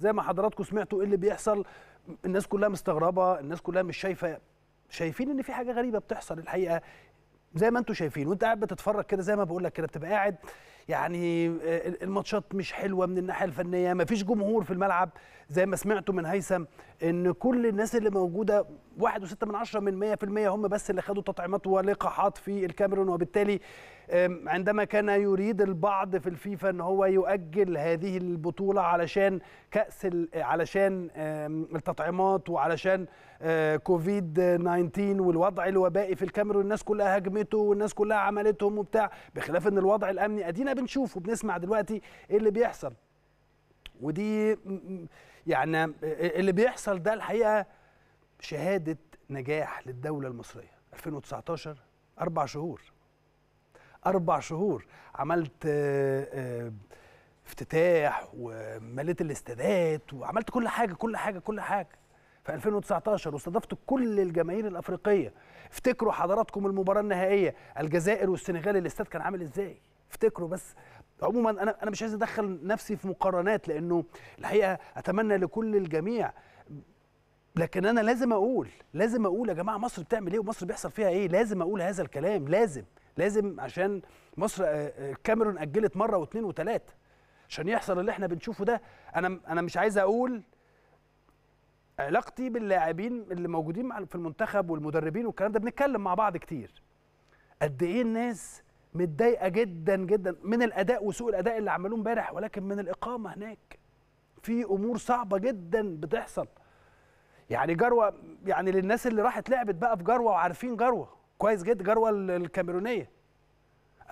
زي ما حضراتكم سمعتوا ايه اللي بيحصل الناس كلها مستغربه الناس كلها مش شايفه شايفين ان في حاجه غريبه بتحصل الحقيقه زي ما انتم شايفين وانت قاعد بتتفرج كده زي ما بقول لك كده بتبقى قاعد يعني آه، الماتشات مش حلوه من الناحيه الفنيه ما فيش جمهور في الملعب زي ما سمعتوا من هيثم ان كل الناس اللي موجوده 1.6 من عشرة من المية هم بس اللي خدوا تطعيمات ولقاحات في الكاميرون وبالتالي عندما كان يريد البعض في الفيفا ان هو يؤجل هذه البطوله علشان كاس علشان التطعيمات وعلشان آه، كوفيد 19 والوضع الوبائي في الكاميرون الناس كلها هاجمته والناس كلها عملتهم وبتاع بخلاف ان الوضع الامني ادينا بنشوف وبنسمع دلوقتي ايه اللي بيحصل ودي يعني اللي بيحصل ده الحقيقه شهاده نجاح للدوله المصريه 2019 اربع شهور اربع شهور عملت آه، آه، افتتاح ومليت الاستادات وعملت كل حاجه كل حاجه كل حاجه في 2019 واستضفت كل الجماهير الافريقيه افتكروا حضراتكم المباراه النهائيه الجزائر والسنغال الاستاد كان عامل ازاي افتكروا بس عموما انا انا مش عايز ادخل نفسي في مقارنات لانه الحقيقه اتمنى لكل الجميع لكن انا لازم اقول لازم اقول يا جماعه مصر بتعمل ايه ومصر بيحصل فيها ايه لازم اقول هذا الكلام لازم لازم عشان مصر الكاميرون آه، آه، اجلت مره واثنين وثلاثه عشان يحصل اللي احنا بنشوفه ده انا انا مش عايز اقول علاقتي باللاعبين اللي موجودين في المنتخب والمدربين والكلام ده بنتكلم مع بعض كتير قد ايه الناس متضايقه جدا جدا من الاداء وسوء الاداء اللي عملوه امبارح ولكن من الاقامه هناك في امور صعبه جدا بتحصل يعني جروه يعني للناس اللي راحت لعبت بقى في جروه وعارفين جروه كويس جدا جروه الكاميرونيه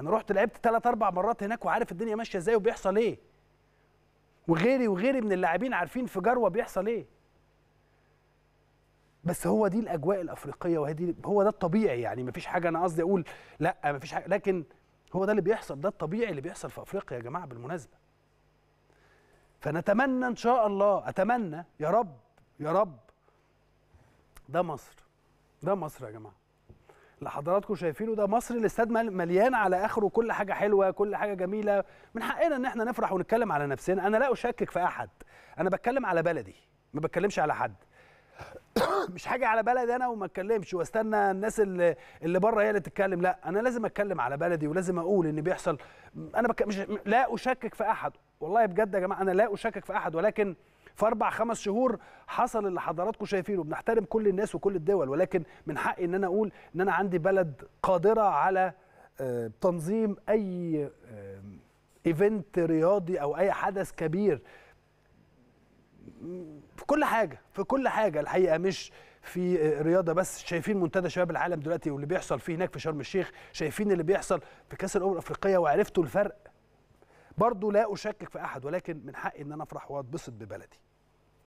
انا رحت لعبت ثلاث اربع مرات هناك وعارف الدنيا ماشيه ازاي وبيحصل ايه وغيري وغيري من اللاعبين عارفين في جروه بيحصل ايه بس هو دي الاجواء الافريقيه وهي دي هو ده الطبيعي يعني مفيش حاجه انا قصدي اقول لا مفيش حاجه لكن هو ده اللي بيحصل ده الطبيعي اللي بيحصل في افريقيا يا جماعه بالمناسبه فنتمنى ان شاء الله اتمنى يا رب يا رب ده مصر ده مصر يا جماعه اللي حضراتكم شايفينه ده مصر الاستاد مليان على اخره كل حاجه حلوه كل حاجه جميله من حقنا ان احنا نفرح ونتكلم على نفسنا انا لا اشكك في احد انا بتكلم على بلدي ما بتكلمش على حد مش حاجه على بلدي انا وما اتكلمش واستنى الناس اللي اللي بره هي اللي تتكلم لا انا لازم اتكلم على بلدي ولازم اقول ان بيحصل انا بك... مش لا اشكك في احد والله بجد يا جماعه انا لا اشكك في احد ولكن في اربع خمس شهور حصل اللي حضراتكم شايفينه بنحترم كل الناس وكل الدول ولكن من حقي ان انا اقول ان انا عندي بلد قادره على آه، تنظيم اي ايفنت رياضي او اي حدث كبير في كل حاجه في كل حاجه الحقيقه مش في رياضه بس شايفين منتدى شباب العالم دلوقتي واللي بيحصل فيه هناك في شرم الشيخ شايفين اللي بيحصل في كاس الامم الافريقيه وعرفتوا الفرق برضو لا اشكك في احد ولكن من حقي ان انا افرح واتبسط ببلدي